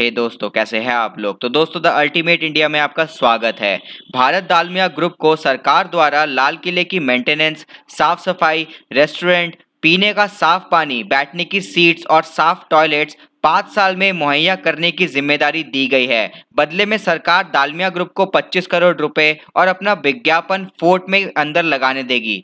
हे hey दोस्तों कैसे हैं आप लोग तो दोस्तों द अल्टीमेट इंडिया में आपका स्वागत है भारत दालमिया ग्रुप को सरकार द्वारा लाल किले की मेंटेनेंस साफ सफाई रेस्टोरेंट पीने का साफ पानी बैठने की सीट्स और साफ टॉयलेट्स पाँच साल में मुहैया करने की जिम्मेदारी दी गई है बदले में सरकार दालमिया ग्रुप को पच्चीस करोड़ रुपए और अपना विज्ञापन फोर्ट में अंदर लगाने देगी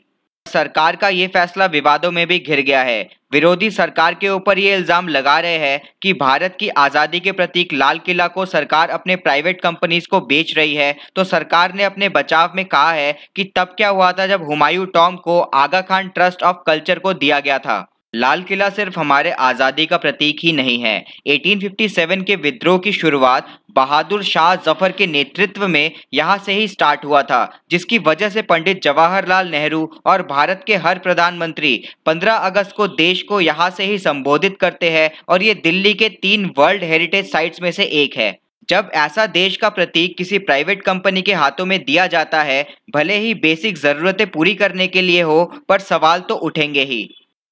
सरकार का ये फैसला विवादों में भी घिर गया है विरोधी सरकार के ऊपर ये इल्ज़ाम लगा रहे हैं कि भारत की आज़ादी के प्रतीक लाल किला को सरकार अपने प्राइवेट कंपनीज को बेच रही है तो सरकार ने अपने बचाव में कहा है कि तब क्या हुआ था जब हुमायूं टॉम को Aga Khan trust of culture को दिया गया था लाल किला सिर्फ हमारे आज़ादी का प्रतीक ही नहीं है 1857 के विद्रोह की शुरुआत बहादुर शाह जफर के नेतृत्व में यहाँ से ही स्टार्ट हुआ था जिसकी वजह से पंडित जवाहरलाल नेहरू और भारत के हर प्रधानमंत्री 15 अगस्त को देश को यहाँ से ही संबोधित करते हैं और ये दिल्ली के तीन वर्ल्ड हेरिटेज साइट्स में से एक है जब ऐसा देश का प्रतीक किसी प्राइवेट कंपनी के हाथों में दिया जाता है भले ही बेसिक ज़रूरतें पूरी करने के लिए हो पर सवाल तो उठेंगे ही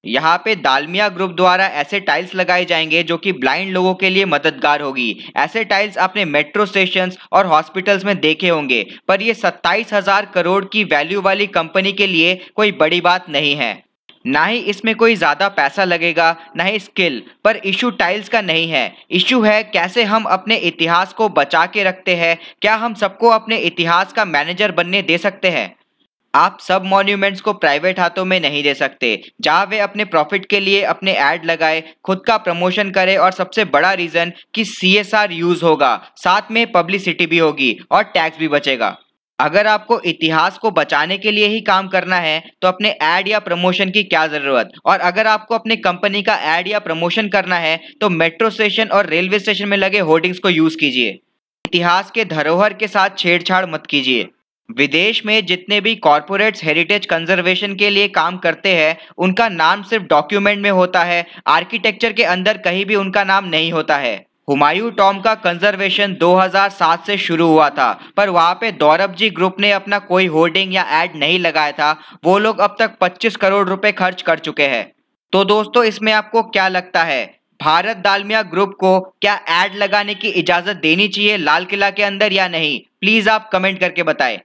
यहाँ पे दालमिया ग्रुप द्वारा ऐसे टाइल्स लगाए जाएंगे जो कि ब्लाइंड लोगों के लिए मददगार होगी ऐसे टाइल्स आपने मेट्रो स्टेशन और हॉस्पिटल्स में देखे होंगे पर ये सत्ताईस हजार करोड़ की वैल्यू वाली कंपनी के लिए कोई बड़ी बात नहीं है ना ही इसमें कोई ज़्यादा पैसा लगेगा ना ही स्किल पर इशू टाइल्स का नहीं है इशू है कैसे हम अपने इतिहास को बचा के रखते हैं क्या हम सबको अपने इतिहास का मैनेजर बनने दे सकते हैं आप सब मॉन्यूमेंट्स को प्राइवेट हाथों में नहीं दे सकते जहां वे अपने प्रॉफिट के लिए अपने ऐड लगाए खुद का प्रमोशन करें और सबसे बड़ा रीजन कि सी यूज होगा साथ में पब्लिसिटी भी होगी और टैक्स भी बचेगा अगर आपको इतिहास को बचाने के लिए ही काम करना है तो अपने ऐड या प्रमोशन की क्या ज़रूरत और अगर आपको अपने कंपनी का ऐड या प्रमोशन करना है तो मेट्रो स्टेशन और रेलवे स्टेशन में लगे होर्डिंग्स को यूज़ कीजिए इतिहास के धरोहर के साथ छेड़छाड़ मत कीजिए विदेश में जितने भी कॉरपोरेट्स हेरिटेज कंजर्वेशन के लिए काम करते हैं उनका नाम सिर्फ डॉक्यूमेंट में होता है आर्किटेक्चर के अंदर कहीं भी उनका नाम नहीं होता है हुमायूं टॉम का कंजर्वेशन 2007 से शुरू हुआ था पर वहाँ पे दौरभ जी ग्रुप ने अपना कोई होर्डिंग या एड नहीं लगाया था वो लोग अब तक 25 करोड़ रुपए खर्च कर चुके हैं तो दोस्तों इसमें आपको क्या लगता है भारत दालमिया ग्रुप को क्या एड लगाने की इजाज़त देनी चाहिए लाल किला के अंदर या नहीं प्लीज़ आप कमेंट करके बताएं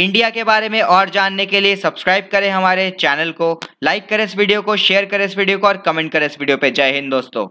इंडिया के बारे में और जानने के लिए सब्सक्राइब करें हमारे चैनल को लाइक करें इस वीडियो को शेयर करें इस वीडियो को और कमेंट करें इस वीडियो पे जय हिंद दोस्तों